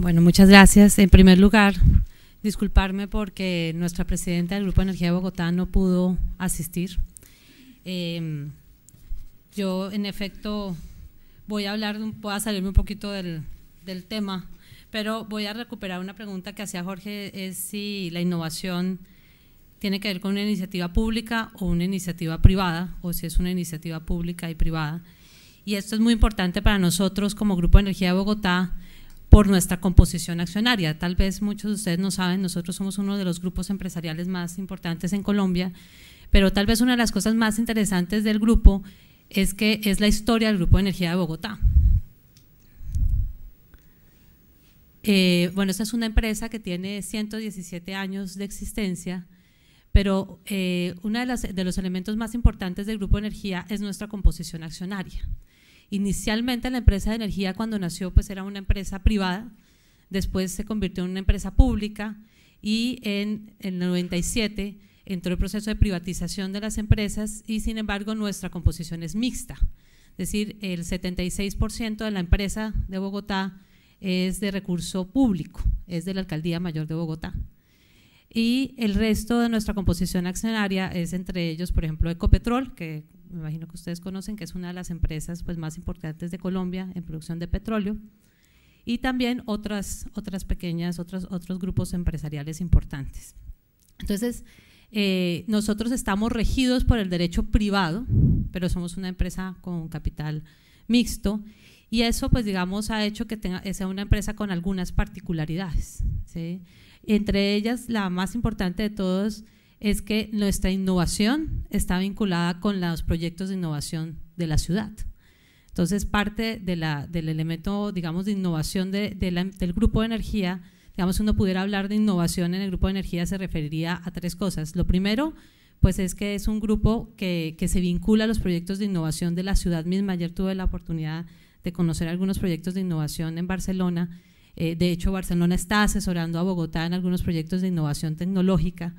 Bueno, muchas gracias. En primer lugar, disculparme porque nuestra presidenta del Grupo de Energía de Bogotá no pudo asistir. Em, yo, en efecto, voy a hablar, voy a salirme un poquito del, del tema, pero voy a recuperar una pregunta que hacía Jorge, es si la innovación tiene que ver con una iniciativa pública o una iniciativa privada, o si es una iniciativa pública y privada. Y esto es muy importante para nosotros como Grupo de Energía de Bogotá, por nuestra composición accionaria. Tal vez muchos de ustedes no saben, nosotros somos uno de los grupos empresariales más importantes en Colombia, pero tal vez una de las cosas más interesantes del grupo es que es la historia del Grupo de Energía de Bogotá. Eh, bueno, esta es una empresa que tiene 117 años de existencia, pero eh, uno de, de, los elementos más importantes del Grupo de Energía es nuestra composición accionaria. Inicialmente la empresa de energía cuando nació pues era una empresa privada, después se convirtió en una empresa pública y en el 97 entró el proceso de privatización de las empresas y sin embargo nuestra composición es mixta. Es decir, el 76% de la empresa de Bogotá es de recurso público, es de la Alcaldía Mayor de Bogotá. Y el resto de nuestra composición accionaria es entre ellos, por ejemplo, Ecopetrol, que me imagino que ustedes conocen, que es una de las empresas pues, más importantes de Colombia en producción de petróleo, y también otras, otras pequeñas, otros, otros grupos empresariales importantes. Entonces, eh, nosotros estamos regidos por el derecho privado, pero somos una empresa con capital mixto, y eso, pues digamos, ha hecho que tenga, sea una empresa con algunas particularidades. Entre ellas, la más importante de todos es que nuestra innovación está vinculada con los proyectos de innovación de la ciudad. Entonces, parte del elemento, digamos, de innovación del grupo de energía, digamos, uno pudiera hablar de innovación en el grupo de energía, se referiría a tres cosas. Lo primero, pues es que es un grupo que, se vincula a los proyectos de innovación de la ciudad misma. Ayer tuve la oportunidad de conocer algunos proyectos de innovación en Barcelona. Eh, de hecho, Barcelona está asesorando a Bogotá en algunos proyectos de innovación tecnológica.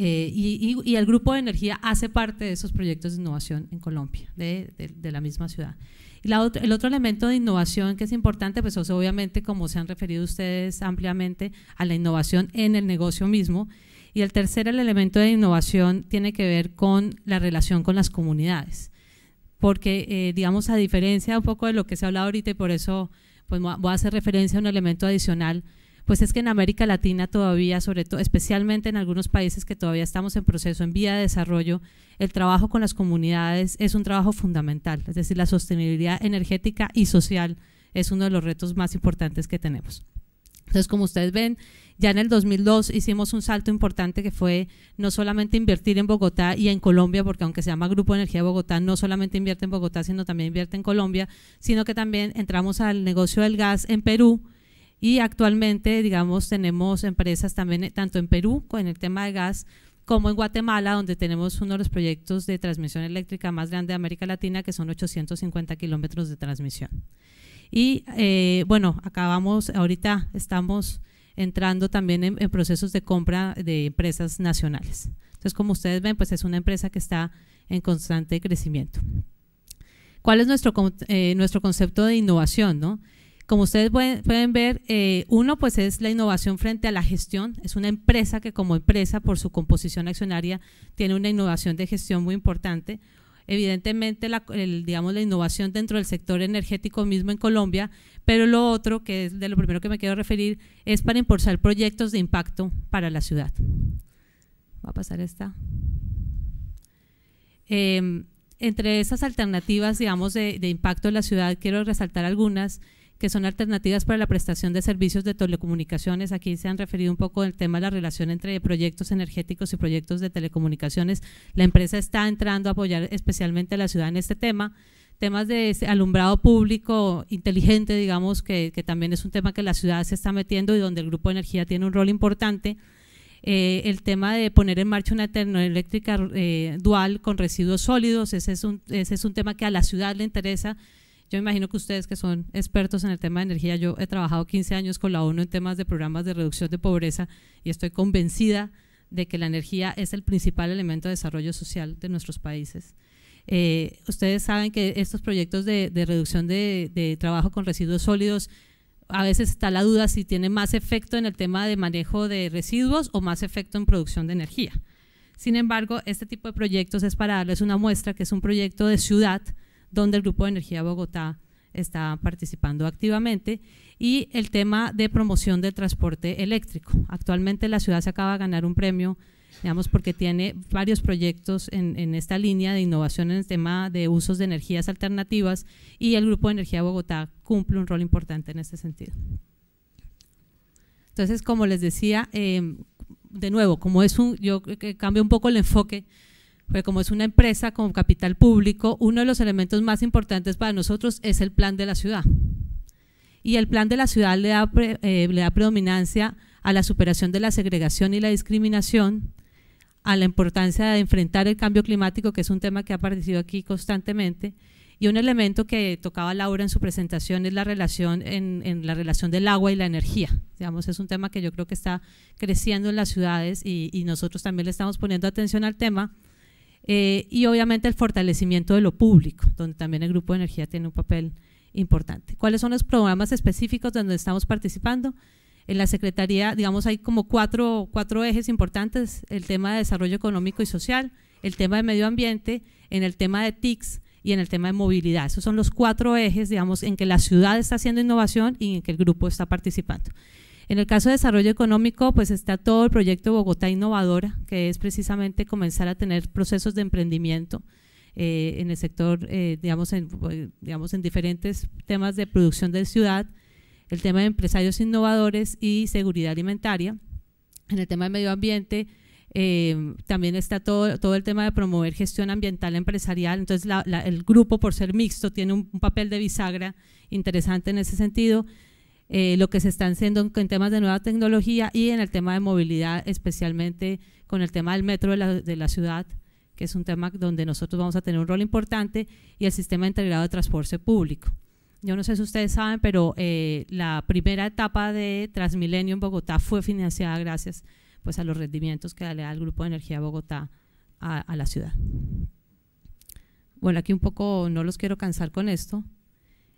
Eh, y, el grupo de energía hace parte de esos proyectos de innovación en Colombia, de, la misma ciudad. Y el otro elemento de innovación que es importante, pues obviamente, como se han referido ustedes ampliamente, a la innovación en el negocio mismo. Y el tercer el elemento de innovación tiene que ver con la relación con las comunidades. Porque, eh, digamos, a diferencia un poco de lo que se ha hablado ahorita, y por eso pues, voy a hacer referencia a un elemento adicional, pues es que en América Latina todavía, sobre todo, especialmente en algunos países que todavía estamos en proceso, en vía de desarrollo, el trabajo con las comunidades es un trabajo fundamental, es decir, la sostenibilidad energética y social es uno de los retos más importantes que tenemos. Entonces, como ustedes ven, ya en el 2002 hicimos un salto importante que fue no solamente invertir en Bogotá y en Colombia, porque aunque se llama Grupo Energía de Bogotá, no solamente invierte en Bogotá, sino también invierte en Colombia, sino que también entramos al negocio del gas en Perú, y actualmente, digamos, tenemos empresas también, eh, tanto en Perú, con el tema de gas, como en Guatemala, donde tenemos uno de los proyectos de transmisión eléctrica más grande de América Latina, que son 850 kilómetros de transmisión. Y eh, bueno, acabamos, ahorita estamos entrando también en, procesos de compra de empresas nacionales. Entonces, como ustedes ven, pues es una empresa que está en constante crecimiento. ¿Cuál es nuestro, eh, nuestro concepto de innovación? ¿no? Como ustedes pueden, ver, eh, uno pues es la innovación frente a la gestión. Es una empresa que como empresa por su composición accionaria tiene una innovación de gestión muy importante. Evidentemente, la, digamos, la innovación dentro del sector energético mismo en Colombia, pero lo otro, que es de lo primero que me quiero referir, es para impulsar proyectos de impacto para la ciudad. Va a pasar esta. Em, entre esas alternativas, digamos, de, de impacto en la ciudad, quiero resaltar algunas que son alternativas para la prestación de servicios de telecomunicaciones. Aquí se han referido un poco el tema de la relación entre proyectos energéticos y proyectos de telecomunicaciones. La empresa está entrando a apoyar especialmente a la ciudad en este tema. Temas de alumbrado público inteligente, digamos, que, también es un tema que la ciudad se está metiendo y donde el Grupo de Energía tiene un rol importante. Eh, el tema de poner en marcha una termoeléctrica eh, dual con residuos sólidos, ese es, un, ese es un tema que a la ciudad le interesa yo imagino que ustedes que son expertos en el tema de energía, yo he trabajado 15 años con la ONU en temas de programas de reducción de pobreza y estoy convencida de que la energía es el principal elemento de desarrollo social de nuestros países. Eh, ustedes saben que estos proyectos de, reducción de, de trabajo con residuos sólidos a veces está la duda si tiene más efecto en el tema de manejo de residuos o más efecto en producción de energía. Sin embargo, este tipo de proyectos es para darles una muestra que es un proyecto de ciudad donde el Grupo de Energía Bogotá está participando activamente, y el tema de promoción del transporte eléctrico. Actualmente la ciudad se acaba de ganar un premio, digamos, porque tiene varios proyectos en, esta línea de innovación en el tema de usos de energías alternativas y el Grupo de Energía Bogotá cumple un rol importante en este sentido. Entonces, como les decía, eh, de nuevo, como es un, yo que cambio un poco el enfoque porque como es una empresa con capital público, uno de los elementos más importantes para nosotros es el plan de la ciudad. Y el plan de la ciudad le da, eh, le da predominancia a la superación de la segregación y la discriminación, a la importancia de enfrentar el cambio climático, que es un tema que ha aparecido aquí constantemente, y un elemento que tocaba Laura en su presentación es la relación en, la relación del agua y la energía. Digamos, es un tema que yo creo que está creciendo en las ciudades y nosotros también le estamos poniendo atención al tema. Eh, y obviamente el fortalecimiento de lo público, donde también el Grupo de Energía tiene un papel importante. ¿Cuáles son los programas específicos donde estamos participando? En la Secretaría, digamos, hay como cuatro, cuatro ejes importantes, el tema de desarrollo económico y social, el tema de medio ambiente, en el tema de TICs, y en el tema de movilidad. Esos son los cuatro ejes, digamos, en que la ciudad está haciendo innovación y en que el grupo está participando. En el caso de desarrollo económico, pues está todo el proyecto Bogotá Innovadora, que es precisamente comenzar a tener procesos de emprendimiento eh, en el sector, eh, digamos, en, digamos, en diferentes temas de producción de ciudad, el tema de empresarios innovadores y seguridad alimentaria. En el tema de medio ambiente, eh, también está todo, todo el tema de promover gestión ambiental empresarial. Entonces, el grupo, por ser mixto, tiene un, papel de bisagra interesante en ese sentido. Eh, lo que se está haciendo en, temas de nueva tecnología y en el tema de movilidad, especialmente con el tema del metro de la, de la ciudad, que es un tema donde nosotros vamos a tener un rol importante, y el sistema integrado de transporte público. Yo no sé si ustedes saben, pero eh, la primera etapa de Transmilenio en Bogotá fue financiada gracias pues, a los rendimientos que da el Grupo de Energía Bogotá a la ciudad. Bueno, aquí un poco no los quiero cansar con esto,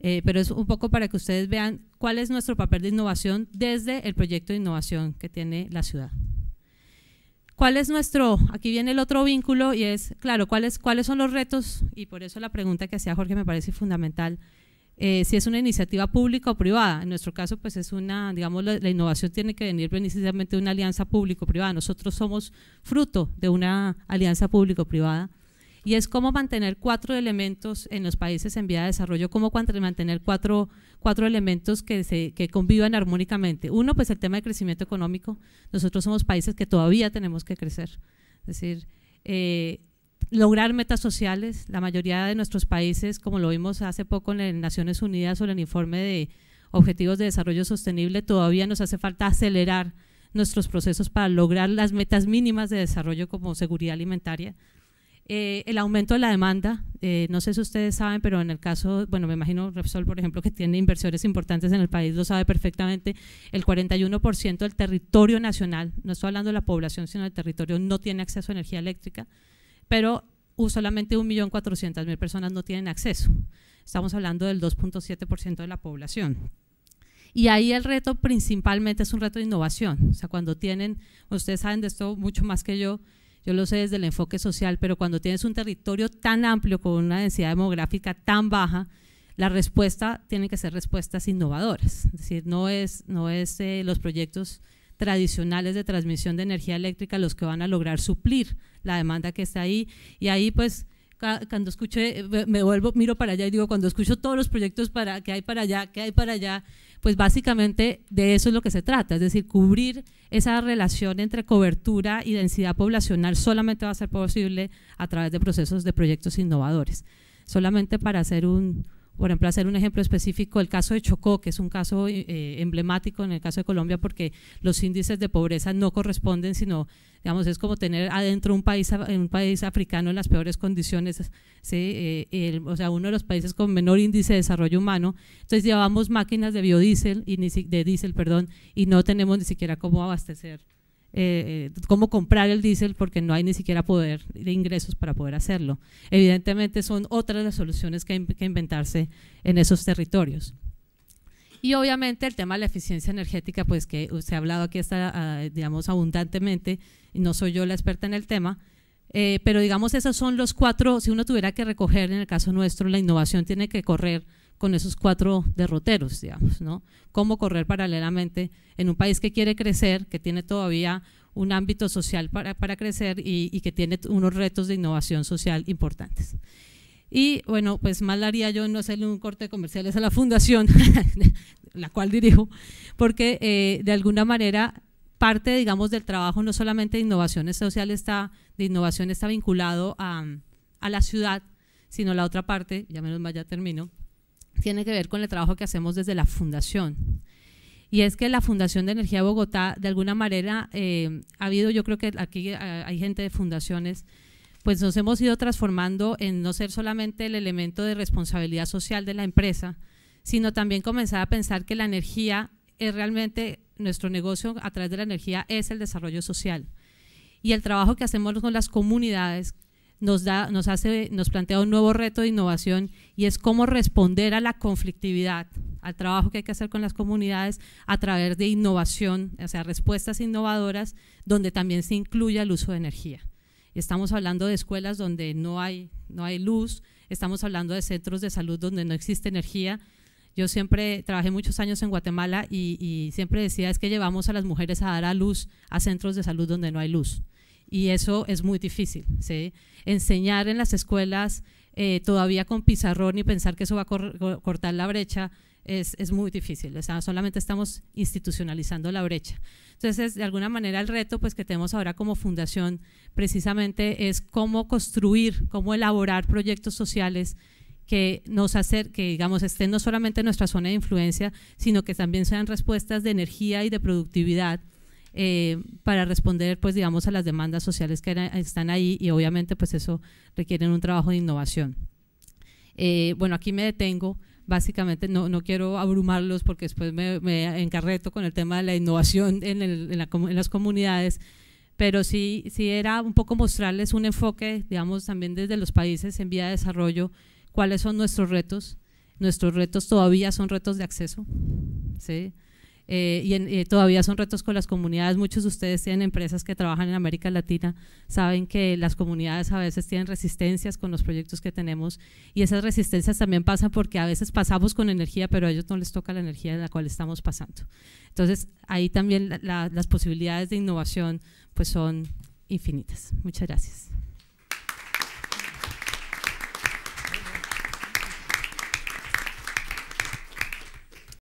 eh, pero es un poco para que ustedes vean cuál es nuestro papel de innovación desde el proyecto de innovación que tiene la ciudad. ¿Cuál es nuestro? Aquí viene el otro vínculo y es, claro, ¿cuáles, cuáles son los retos? Y por eso la pregunta que hacía Jorge me parece fundamental. Eh, si es una iniciativa pública o privada, en nuestro caso, pues es una, digamos, la, innovación tiene que venir precisamente de una alianza público-privada. Nosotros somos fruto de una alianza público-privada y es cómo mantener cuatro elementos en los países en vía de desarrollo, cómo mantener cuatro, elementos que, se, que convivan armónicamente. Uno, pues el tema de crecimiento económico. Nosotros somos países que todavía tenemos que crecer. Es decir, eh, lograr metas sociales. La mayoría de nuestros países, como lo vimos hace poco en las Naciones Unidas sobre el informe de Objetivos de Desarrollo Sostenible, todavía nos hace falta acelerar nuestros procesos para lograr las metas mínimas de desarrollo como seguridad alimentaria. Eh, el aumento de la demanda, eh, no sé si ustedes saben, pero en el caso, bueno, me imagino Repsol, por ejemplo, que tiene inversores importantes en el país, lo sabe perfectamente, el 41% del territorio nacional, no estoy hablando de la población, sino del territorio, no tiene acceso a energía eléctrica, pero solamente 1.400.000 personas no tienen acceso. Estamos hablando del 2.7% de la población. Y ahí el reto principalmente es un reto de innovación. O sea, cuando tienen, ustedes saben de esto mucho más que yo, yo lo sé desde el enfoque social, pero cuando tienes un territorio tan amplio con una densidad demográfica tan baja, la respuesta tiene que ser respuestas innovadoras. Es decir, no es, no es eh, los proyectos tradicionales de transmisión de energía eléctrica los que van a lograr suplir la demanda que está ahí. Y ahí pues cuando escuché, eh, me vuelvo, miro para allá y digo, cuando escucho todos los proyectos para, que hay para allá, que hay para allá, pues básicamente de eso es lo que se trata, es decir, cubrir esa relación entre cobertura y densidad poblacional solamente va a ser posible a través de procesos de proyectos innovadores. Solamente para hacer un, por ejemplo, hacer un ejemplo específico, el caso de Chocó, que es un caso eh, emblemático en el caso de Colombia porque los índices de pobreza no corresponden, sino, digamos, es como tener adentro un país, un país africano en las peores condiciones, eh, o sea, uno de los países con menor índice de desarrollo humano. Entonces llevamos máquinas de biodiesel, y de diésel, perdón, y no tenemos ni siquiera cómo abastecer eh, eh, cómo comprar el diésel porque no hay ni siquiera poder de ingresos para poder hacerlo. Evidentemente son otras las soluciones que hay que inventarse en esos territorios. Y obviamente el tema de la eficiencia energética, pues que se ha hablado aquí hasta, ah, digamos, abundantemente, no soy yo la experta en el tema, eh, pero digamos esos son los cuatro, si uno tuviera que recoger en el caso nuestro, la innovación tiene que correr con esos cuatro derroteros, digamos, ¿no? Cómo correr paralelamente en un país que quiere crecer, que tiene todavía un ámbito social para, para crecer y, que tiene unos retos de innovación social importantes. Y bueno, pues mal haría yo no hacerle un corte comerciales a la fundación, la cual dirijo, porque eh, de alguna manera parte, digamos, del trabajo no solamente de innovación social está, de innovación está vinculado a, a la ciudad, sino la otra parte, ya menos mal ya termino, tiene que ver con el trabajo que hacemos desde la Fundación. Y es que la Fundación de Energía de Bogotá, de alguna manera, eh, ha habido, yo creo que aquí eh, hay gente de fundaciones, pues nos hemos ido transformando en no ser solamente el elemento de responsabilidad social de la empresa, sino también comenzar a pensar que la energía es realmente, nuestro negocio a través de la energía es el desarrollo social. Y el trabajo que hacemos con las comunidades, nos, da, nos, hace, nos plantea un nuevo reto de innovación y es cómo responder a la conflictividad, al trabajo que hay que hacer con las comunidades a través de innovación, o sea, respuestas innovadoras donde también se incluya el uso de energía. Estamos hablando de escuelas donde no hay, no hay luz, estamos hablando de centros de salud donde no existe energía, yo siempre trabajé muchos años en Guatemala y, y, siempre decía es que llevamos a las mujeres a dar a luz a centros de salud donde no hay luz y eso es muy difícil. ¿sí? Enseñar en las escuelas eh, todavía con pizarrón y pensar que eso va a cortar la brecha es, muy difícil, solamente estamos institucionalizando la brecha. Entonces, de alguna manera el reto pues, que tenemos ahora como fundación precisamente es cómo construir, cómo elaborar proyectos sociales que nos hacer que digamos estén no solamente en nuestra zona de influencia, sino que también sean respuestas de energía y de productividad eh, para responder, pues digamos, a las demandas sociales que están ahí y obviamente pues eso requiere un trabajo de innovación. Eh, bueno, aquí me detengo. Básicamente, no, no quiero abrumarlos porque después me, encarreto con el tema de la innovación en, en las comunidades, pero sí, sí era un poco mostrarles un enfoque, digamos, también desde los países en vía de desarrollo, cuáles son nuestros retos. Nuestros retos todavía son retos de acceso, ¿sí? Eh, y eh, todavía son retos con las comunidades. Muchos de ustedes tienen empresas que trabajan en América Latina, saben que las comunidades a veces tienen resistencias con los proyectos que tenemos y esas resistencias también pasan porque a veces pasamos con energía, pero a ellos no les toca la energía de la cual estamos pasando. Entonces, ahí también las posibilidades de innovación pues son infinitas. Muchas gracias.